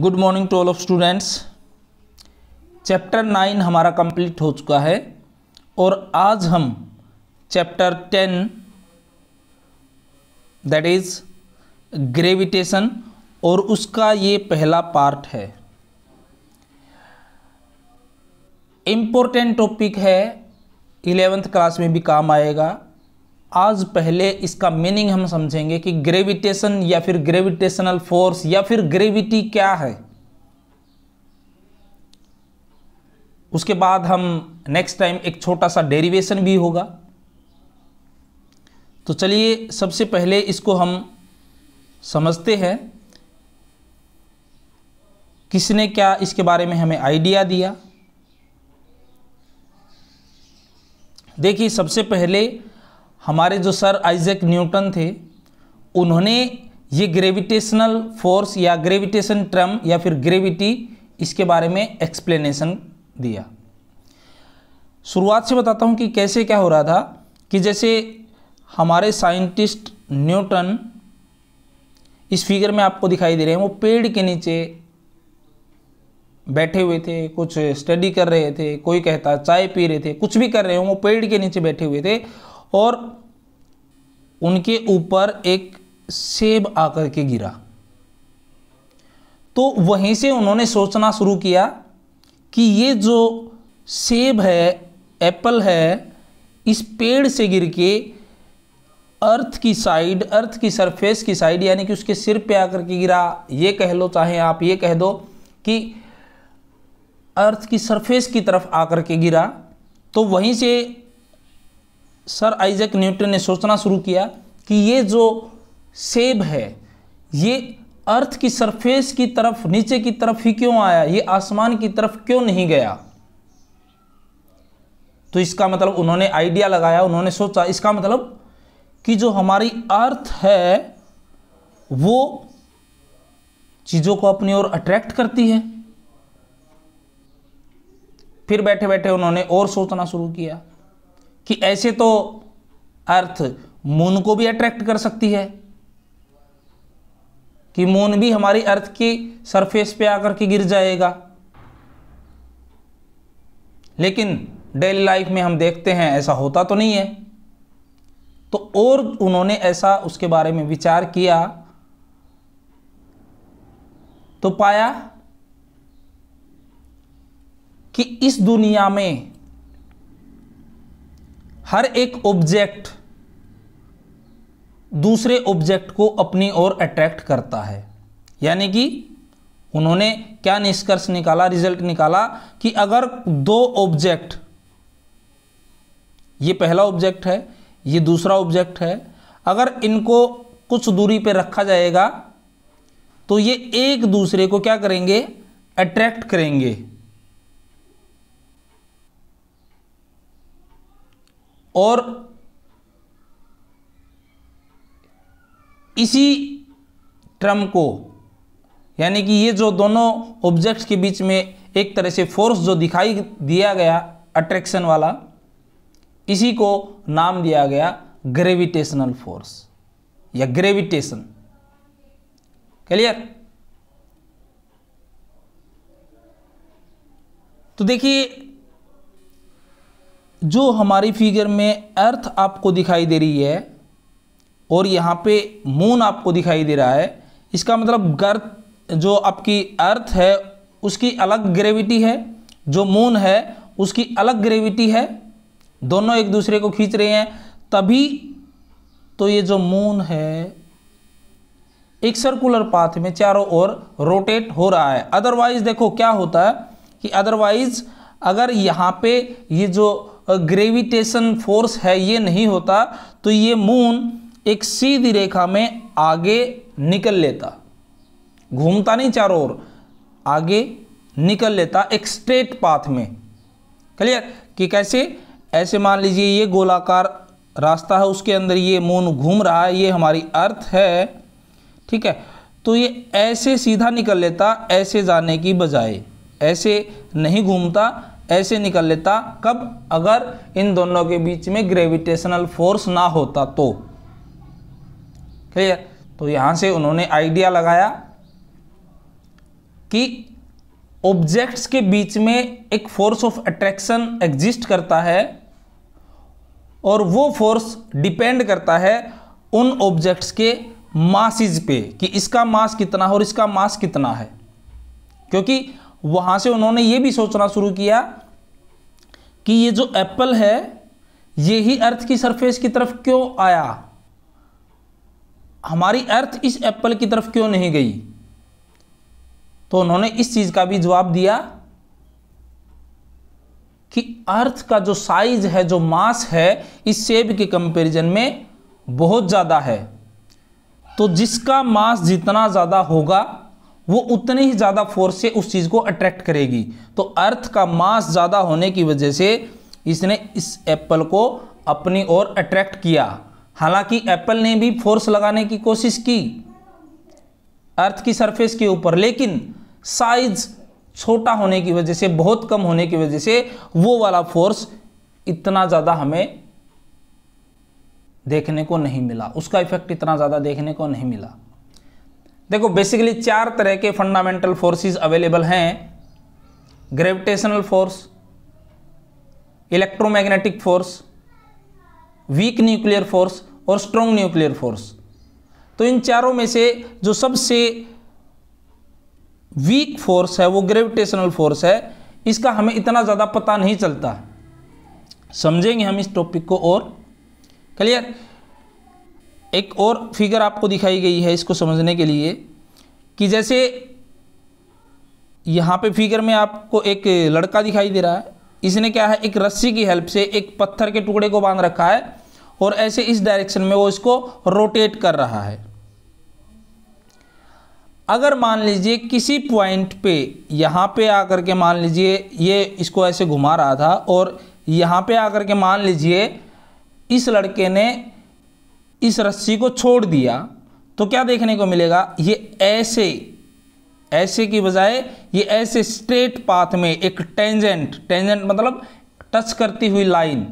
good morning to all of students chapter nine हमारा complete हो चुका है और आज हम chapter ten that is gravitation और उसका ये पहला पार्ट है इम्पोर्टेंट टॉपिक है इलेवेंथ क्लास में भी काम आएगा आज पहले इसका मीनिंग हम समझेंगे कि ग्रेविटेशन या फिर ग्रेविटेशनल फोर्स या फिर ग्रेविटी क्या है उसके बाद हम नेक्स्ट टाइम एक छोटा सा डेरिवेशन भी होगा तो चलिए सबसे पहले इसको हम समझते हैं किसने क्या इसके बारे में हमें आइडिया दिया देखिए सबसे पहले हमारे जो सर आइजक न्यूटन थे उन्होंने ये ग्रेविटेशनल फोर्स या ग्रेविटेशन ट्रम या फिर ग्रेविटी इसके बारे में एक्सप्लेनेशन दिया शुरुआत से बताता हूँ कि कैसे क्या हो रहा था कि जैसे हमारे साइंटिस्ट न्यूटन इस फिगर में आपको दिखाई दे रहे हैं वो पेड़ के नीचे बैठे हुए थे कुछ स्टडी कर रहे थे कोई कहता चाय पी रहे थे कुछ भी कर रहे हो वो पेड़ के नीचे बैठे हुए थे और उनके ऊपर एक सेब आकर के गिरा तो वहीं से उन्होंने सोचना शुरू किया कि ये जो सेब है एप्पल है इस पेड़ से गिर के अर्थ की साइड अर्थ की सरफेस की साइड यानी कि उसके सिर पे आकर के गिरा ये कह लो चाहे आप ये कह दो कि अर्थ की सरफेस की तरफ आकर के गिरा तो वहीं से सर आइजक न्यूटन ने सोचना शुरू किया कि ये जो सेब है ये अर्थ की सरफेस की तरफ नीचे की तरफ ही क्यों आया ये आसमान की तरफ क्यों नहीं गया तो इसका मतलब उन्होंने आइडिया लगाया उन्होंने सोचा इसका मतलब कि जो हमारी अर्थ है वो चीज़ों को अपनी ओर अट्रैक्ट करती है फिर बैठे बैठे उन्होंने और सोचना शुरू किया कि ऐसे तो अर्थ मून को भी अट्रैक्ट कर सकती है कि मून भी हमारी अर्थ की सरफेस पे आकर के गिर जाएगा लेकिन डेली लाइफ में हम देखते हैं ऐसा होता तो नहीं है तो और उन्होंने ऐसा उसके बारे में विचार किया तो पाया कि इस दुनिया में हर एक ऑब्जेक्ट दूसरे ऑब्जेक्ट को अपनी ओर अट्रैक्ट करता है यानी कि उन्होंने क्या निष्कर्ष निकाला रिजल्ट निकाला कि अगर दो ऑब्जेक्ट ये पहला ऑब्जेक्ट है ये दूसरा ऑब्जेक्ट है अगर इनको कुछ दूरी पर रखा जाएगा तो ये एक दूसरे को क्या करेंगे अट्रैक्ट करेंगे और इसी ट्रम को यानी कि ये जो दोनों ऑब्जेक्ट्स के बीच में एक तरह से फोर्स जो दिखाई दिया गया अट्रैक्शन वाला इसी को नाम दिया गया ग्रेविटेशनल फोर्स या ग्रेविटेशन क्लियर तो देखिए जो हमारी फिगर में अर्थ आपको दिखाई दे रही है और यहाँ पे मून आपको दिखाई दे रहा है इसका मतलब गर्थ जो आपकी अर्थ है उसकी अलग ग्रेविटी है जो मून है उसकी अलग ग्रेविटी है दोनों एक दूसरे को खींच रहे हैं तभी तो ये जो मून है एक सर्कुलर पाथ में चारों ओर रोटेट हो रहा है अदरवाइज देखो क्या होता है कि अदरवाइज अगर यहाँ पे ये जो ग्रेविटेशन फोर्स है ये नहीं होता तो ये मून एक सीधी रेखा में आगे निकल लेता घूमता नहीं चारों ओर आगे निकल लेता एक स्ट्रेट पाथ में क्लियर कि कैसे ऐसे मान लीजिए ये गोलाकार रास्ता है उसके अंदर ये मून घूम रहा है ये हमारी अर्थ है ठीक है तो ये ऐसे सीधा निकल लेता ऐसे जाने की बजाय ऐसे नहीं घूमता ऐसे निकल लेता कब अगर इन दोनों के बीच में ग्रेविटेशनल फोर्स ना होता तो क्लियर तो यहां से उन्होंने आइडिया लगाया कि ऑब्जेक्ट्स के बीच में एक फोर्स ऑफ अट्रैक्शन एग्जिस्ट करता है और वो फोर्स डिपेंड करता है उन ऑब्जेक्ट्स के मासिज पे कि इसका मास कितना है और इसका मास कितना है क्योंकि वहां से उन्होंने ये भी सोचना शुरू किया कि ये जो एप्पल है ये ही अर्थ की सरफेस की तरफ क्यों आया हमारी अर्थ इस एप्पल की तरफ क्यों नहीं गई तो उन्होंने इस चीज़ का भी जवाब दिया कि अर्थ का जो साइज है जो मास है इस सेब के कंपैरिजन में बहुत ज़्यादा है तो जिसका मास जितना ज़्यादा होगा वो उतने ही ज़्यादा फोर्स से उस चीज़ को अट्रैक्ट करेगी तो अर्थ का मास ज़्यादा होने की वजह से इसने इस एप्पल को अपनी ओर अट्रैक्ट किया हालांकि एप्पल ने भी फोर्स लगाने की कोशिश की अर्थ की सरफेस के ऊपर लेकिन साइज छोटा होने की वजह से बहुत कम होने की वजह से वो वाला फोर्स इतना ज़्यादा हमें देखने को नहीं मिला उसका इफेक्ट इतना ज़्यादा देखने को नहीं मिला देखो बेसिकली चार तरह के फंडामेंटल फोर्सेस अवेलेबल हैं gravitational force electromagnetic force weak nuclear force और स्ट्रॉन्ग न्यूक्लियर फोर्स तो इन चारों में से जो सबसे वीक फोर्स है वो ग्रेविटेशनल फोर्स है इसका हमें इतना ज़्यादा पता नहीं चलता समझेंगे हम इस टॉपिक को और क्लियर एक और फिगर आपको दिखाई गई है इसको समझने के लिए कि जैसे यहाँ पे फिगर में आपको एक लड़का दिखाई दे रहा है इसने क्या है एक रस्सी की हेल्प से एक पत्थर के टुकड़े को बांध रखा है और ऐसे इस डायरेक्शन में वो इसको रोटेट कर रहा है अगर मान लीजिए किसी पॉइंट पे यहाँ पे आकर के मान लीजिए ये इसको ऐसे घुमा रहा था और यहाँ पे आकर के मान लीजिए इस लड़के ने इस रस्सी को छोड़ दिया तो क्या देखने को मिलेगा ये ऐसे ऐसे की बजाय ये ऐसे स्ट्रेट पाथ में एक टेंजेंट टेंजेंट मतलब टच करती हुई लाइन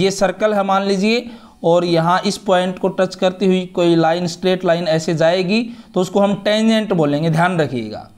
ये सर्कल है मान लीजिए और यहाँ इस पॉइंट को टच करती हुई कोई लाइन स्ट्रेट लाइन ऐसे जाएगी तो उसको हम टेंजेंट बोलेंगे ध्यान रखिएगा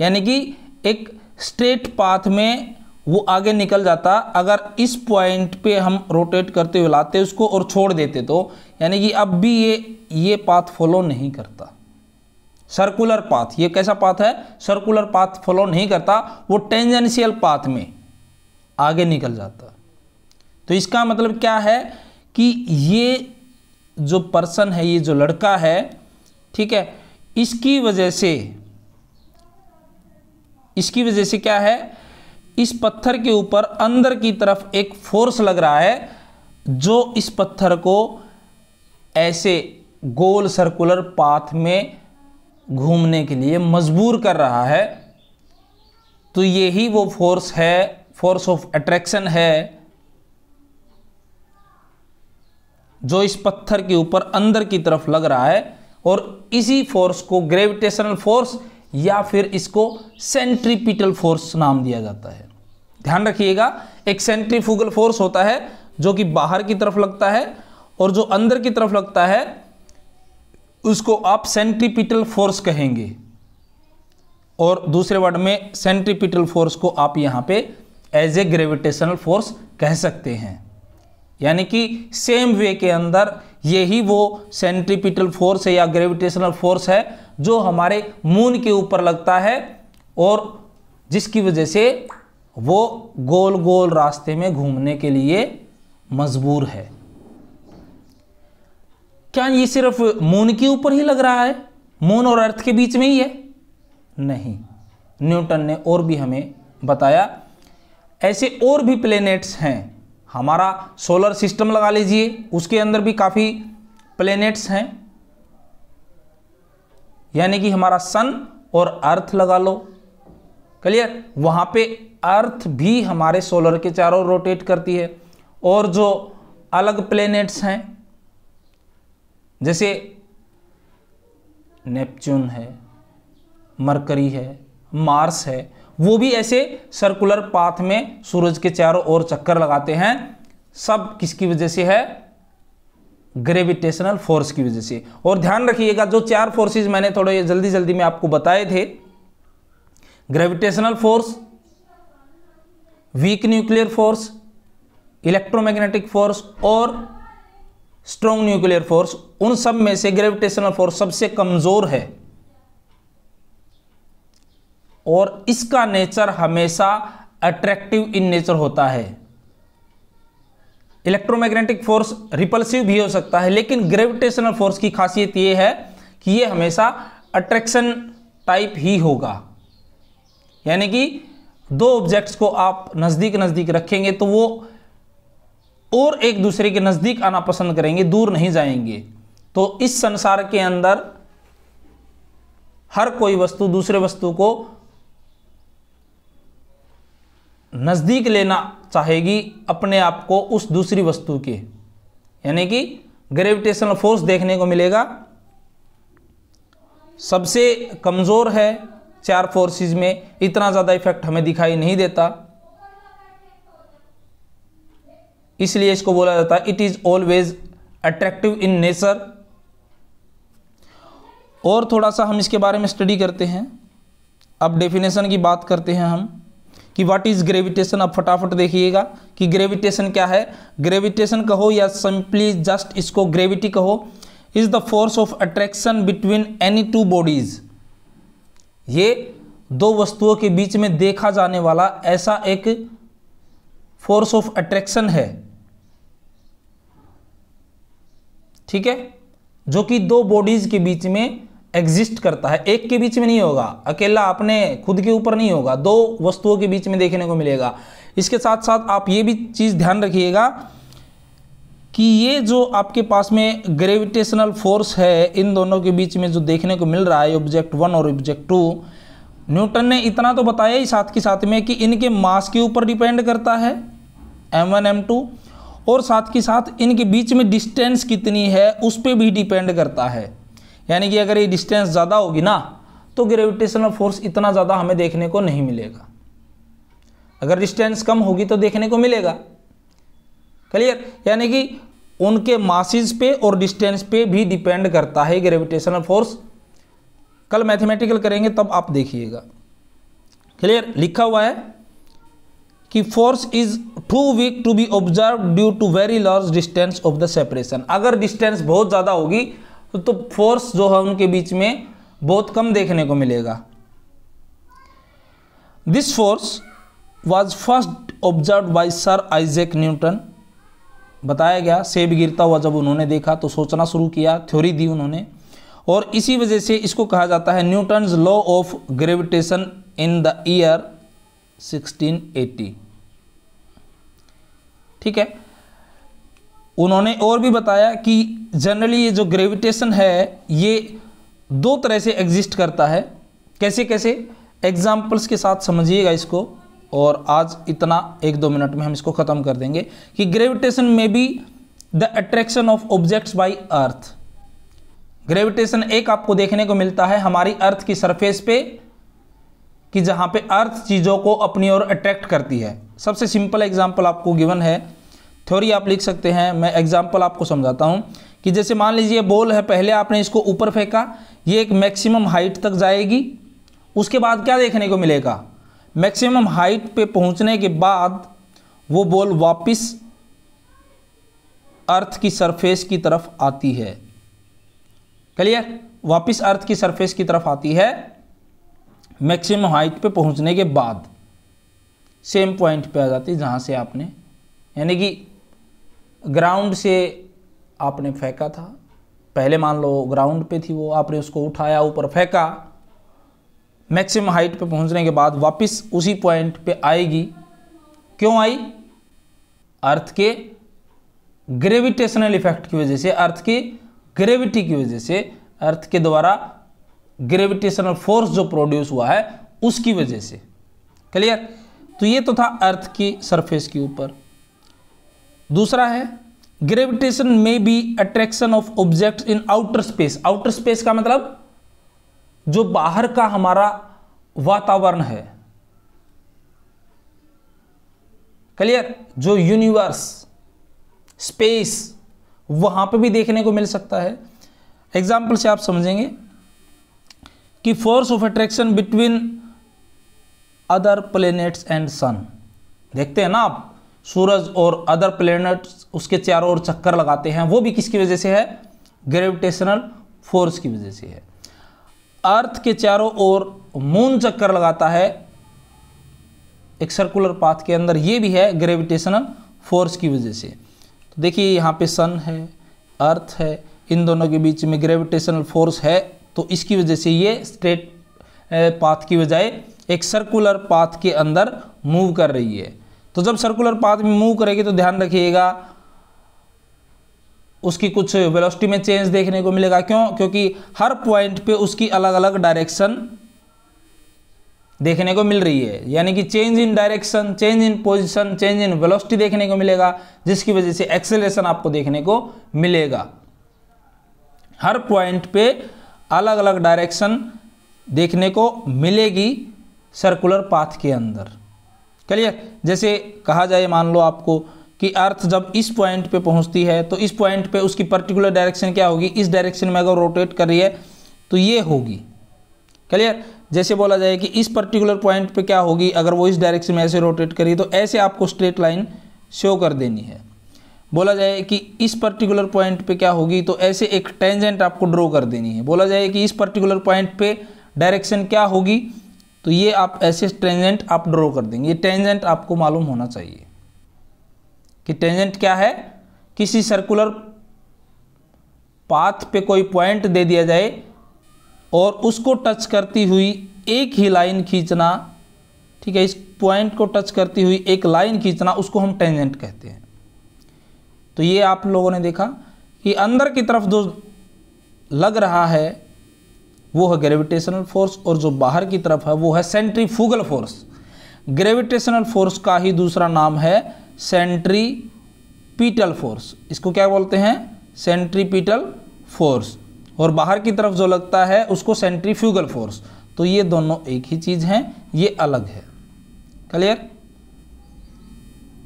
यानी कि एक स्ट्रेट पाथ में वो आगे निकल जाता अगर इस पॉइंट पे हम रोटेट करते हुए लाते उसको और छोड़ देते तो यानी कि अब भी ये ये पाथ फॉलो नहीं करता सर्कुलर पाथ ये कैसा पाथ है सर्कुलर पाथ फॉलो नहीं करता वो टेंजेंशियल पाथ में आगे निकल जाता तो इसका मतलब क्या है कि ये जो पर्सन है ये जो लड़का है ठीक है इसकी वजह से इसकी वजह से क्या है इस पत्थर के ऊपर अंदर की तरफ एक फोर्स लग रहा है जो इस पत्थर को ऐसे गोल सर्कुलर पाथ में घूमने के लिए मजबूर कर रहा है तो यही वो फोर्स है फोर्स ऑफ अट्रैक्शन है जो इस पत्थर के ऊपर अंदर की तरफ लग रहा है और इसी फोर्स को ग्रेविटेशनल फोर्स या फिर इसको सेंट्रीपिटल फोर्स नाम दिया जाता है ध्यान रखिएगा एक सेंट्रीफ्यूगल फोर्स होता है जो कि बाहर की तरफ लगता है और जो अंदर की तरफ लगता है उसको आप सेंट्रीपिटल फोर्स कहेंगे और दूसरे वर्ड में सेंट्रीपिटल फोर्स को आप यहां पे एज ए ग्रेविटेशनल फोर्स कह सकते हैं यानी कि सेम वे के अंदर यही वो सेंट्रीपिटल फोर्स है या ग्रेविटेशनल फोर्स है जो हमारे मून के ऊपर लगता है और जिसकी वजह से वो गोल गोल रास्ते में घूमने के लिए मजबूर है क्या ये सिर्फ मून के ऊपर ही लग रहा है मून और अर्थ के बीच में ही है नहीं न्यूटन ने और भी हमें बताया ऐसे और भी प्लेनेट्स हैं हमारा सोलर सिस्टम लगा लीजिए उसके अंदर भी काफ़ी प्लेनेट्स हैं यानी कि हमारा सन और अर्थ लगा लो क्लियर वहां पे अर्थ भी हमारे सोलर के चारों रोटेट करती है और जो अलग प्लेनेट्स हैं जैसे नेपच्यून है मरकरी है मार्स है वो भी ऐसे सर्कुलर पाथ में सूरज के चारों ओर चक्कर लगाते हैं सब किसकी वजह से है ग्रेविटेशनल फोर्स की वजह से और ध्यान रखिएगा जो चार फोर्सेज मैंने थोड़े जल्दी जल्दी में आपको बताए थे gravitational force weak nuclear force electromagnetic force और स्ट्रॉन्ग न्यूक्लियर फोर्स उन सब में से ग्रेविटेशनल फोर्स सबसे कमज़ोर है और इसका नेचर हमेशा अट्रैक्टिव इन नेचर होता है इलेक्ट्रोमैग्नेटिक फोर्स रिपल्सिव भी हो सकता है लेकिन ग्रेविटेशनल फोर्स की खासियत यह है कि यह हमेशा अट्रैक्शन टाइप ही होगा यानी कि दो ऑब्जेक्ट्स को आप नज़दीक नज़दीक रखेंगे तो वो और एक दूसरे के नज़दीक आना पसंद करेंगे दूर नहीं जाएंगे तो इस संसार के अंदर हर कोई वस्तु दूसरे वस्तु को नज़दीक लेना चाहेगी अपने आप को उस दूसरी वस्तु के यानी कि ग्रेविटेशनल फोर्स देखने को मिलेगा सबसे कमज़ोर है चार फोर्सेस में इतना ज़्यादा इफेक्ट हमें दिखाई नहीं देता इसलिए इसको बोला जाता है it is always attractive in nature और थोड़ा सा हम इसके बारे में स्टडी करते हैं अब डेफिनेशन की बात करते हैं हम कि व्हाट इज़ ग्रेविटेशन आप फटाफट देखिएगा कि ग्रेविटेशन क्या है ग्रेविटेशन कहो या सिंपली जस्ट इसको ग्रेविटी कहो is the force of attraction between any two bodies ये दो वस्तुओं के बीच में देखा जाने वाला ऐसा एक फोर्स ऑफ अट्रैक्शन है ठीक है जो कि दो बॉडीज़ के बीच में एग्जिस्ट करता है एक के बीच में नहीं होगा अकेला अपने खुद के ऊपर नहीं होगा दो वस्तुओं के बीच में देखने को मिलेगा इसके साथ साथ आप ये भी चीज़ ध्यान रखिएगा कि ये जो आपके पास में ग्रेविटेशनल फोर्स है इन दोनों के बीच में जो देखने को मिल रहा है ऑब्जेक्ट वन और ऑब्जेक्ट टू न्यूटन ने इतना तो बताया ही साथ के साथ में कि इनके मास के ऊपर डिपेंड करता है एम वन एम टू और साथ के साथ इनके बीच में डिस्टेंस कितनी है उस पर भी डिपेंड करता है यानी कि अगर ये डिस्टेंस ज़्यादा होगी ना तो ग्रेविटेशनल फोर्स इतना ज़्यादा हमें देखने को नहीं मिलेगा अगर डिस्टेंस कम होगी तो देखने को मिलेगा क्लियर यानी कि उनके मासिस पे और डिस्टेंस पे भी डिपेंड करता है ग्रेविटेशनल फोर्स कल मैथमेटिकल करेंगे तब आप देखिएगा क्लियर लिखा हुआ है कि force is too weak to be observe due to very large distance of the separation अगर डिस्टेंस बहुत ज़्यादा होगी तो फोर्स तो जो है उनके बीच में बहुत कम देखने को मिलेगा this force was first observe by sir Isaac Newton बताया गया सेब गिरता हुआ जब उन्होंने देखा तो सोचना शुरू किया थ्योरी दी उन्होंने और इसी वजह से इसको कहा जाता है Newton law of gravitation in the year 1680 ठीक है उन्होंने और भी बताया कि जनरली ये जो ग्रेविटेशन है ये दो तरह से एग्जिस्ट करता है कैसे कैसे एग्जाम्पल्स के साथ समझिएगा इसको और आज इतना एक दो मिनट में हम इसको ख़त्म कर देंगे कि ग्रेविटेशन में भी the attraction of objects by earth gravitation एक आपको देखने को मिलता है हमारी अर्थ की सरफेस पे कि जहाँ पे अर्थ चीज़ों को अपनी ओर अट्रैक्ट करती है सबसे सिंपल एग्जाम्पल आपको गिवन है थ्योरी आप लिख सकते हैं मैं एग्जाम्पल आपको समझाता हूँ कि जैसे मान लीजिए बॉल है पहले आपने इसको ऊपर फेंका ये एक मैक्सिमम हाइट तक जाएगी उसके बाद क्या देखने को मिलेगा मैक्सिमम हाइट पे पहुंचने के बाद वो बॉल वापस अर्थ की सरफेस की तरफ आती है क्लियर वापस अर्थ की सरफेस की तरफ आती है मैक्सिमम हाइट पे पहुंचने के बाद सेम पॉइंट पे आ जाती है जहां से आपने यानी कि ग्राउंड से आपने फेंका था पहले मान लो ग्राउंड पे थी वो आपने उसको उठाया ऊपर फेंका मैक्सिमम हाइट पे पहुंचने के बाद वापस उसी पॉइंट पे आएगी क्यों आई अर्थ के ग्रेविटेशनल इफेक्ट की वजह से अर्थ की ग्रेविटी की वजह से अर्थ के द्वारा ग्रेविटेशनल फोर्स जो प्रोड्यूस हुआ है उसकी वजह से क्लियर तो ये तो था अर्थ की सरफेस के ऊपर दूसरा है ग्रेविटेशन में be attraction of object in outer space outer space का मतलब जो बाहर का हमारा वातावरण है क्लियर जो यूनिवर्स स्पेस वहां पे भी देखने को मिल सकता है एग्जाम्पल से आप समझेंगे कि force of attraction between other planets and sun देखते हैं ना आप सूरज और अदर प्लैनेट्स उसके चारों ओर चक्कर लगाते हैं वो भी किसकी वजह से है ग्रेविटेशनल फोर्स की वजह से है अर्थ के चारों ओर मून चक्कर लगाता है एक सर्कुलर पाथ के अंदर ये भी है ग्रेविटेशनल फोर्स की वजह से तो देखिए यहाँ पे सन है अर्थ है इन दोनों के बीच में ग्रेविटेशनल फोर्स है तो इसकी वजह से ये स्ट्रेट पाथ की बजाय एक सर्कुलर पाथ के अंदर मूव कर रही है तो जब सर्कुलर पाथ में मूव करेगी तो ध्यान रखिएगा उसकी कुछ वेलोसिटी में चेंज देखने को मिलेगा क्यों क्योंकि हर पॉइंट पे उसकी अलग अलग डायरेक्शन देखने को मिल रही है यानी कि change in direction change in position change in velocity देखने को मिलेगा जिसकी वजह से एक्सेलेशन आपको देखने को मिलेगा हर पॉइंट पे अलग अलग डायरेक्शन देखने को मिलेगी सर्कुलर पाथ के अंदर क्लियर जैसे कहा जाए मान लो आपको कि अर्थ जब इस पॉइंट पे पहुंचती है तो इस पॉइंट पे उसकी पर्टिकुलर डायरेक्शन क्या होगी इस डायरेक्शन में अगर रोटेट कर रही है तो ये होगी क्लियर जैसे बोला जाए कि इस पर्टिकुलर पॉइंट पे क्या होगी अगर वो इस डायरेक्शन में ऐसे रोटेट करी तो ऐसे आपको स्ट्रेट लाइन शो कर देनी है बोला जाए कि इस पर्टिकुलर पॉइंट पे क्या होगी तो ऐसे एक टेंजेंट आपको ड्रॉ कर देनी है बोला जाए कि इस पर्टिकुलर पॉइंट पे डायरेक्शन क्या होगी तो ये आप ऐसे टेंजेंट आप ड्रॉ कर देंगे ये टेंजेंट आपको मालूम होना चाहिए कि टेंजेंट क्या है किसी सर्कुलर पाथ पे कोई पॉइंट दे दिया जाए और उसको टच करती हुई एक ही लाइन खींचना ठीक है इस पॉइंट को टच करती हुई एक लाइन खींचना उसको हम टेंजेंट कहते हैं तो ये आप लोगों ने देखा कि अंदर की तरफ जो लग रहा है वो है ग्रेविटेशनल फोर्स और जो बाहर की तरफ है वो है सेंट्रीफ्यूगल फोर्स ग्रेविटेशनल फोर्स का ही दूसरा नाम है पीटल फोर्स इसको क्या बोलते हैं पीटल फोर्स और बाहर की तरफ जो लगता है उसको सेंट्रीफ्यूगल फोर्स तो ये दोनों एक ही चीज़ हैं ये अलग है क्लियर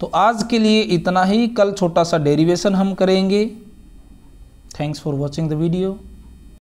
तो आज के लिए इतना ही कल छोटा सा डेरिवेशन हम करेंगे thanks for watching the video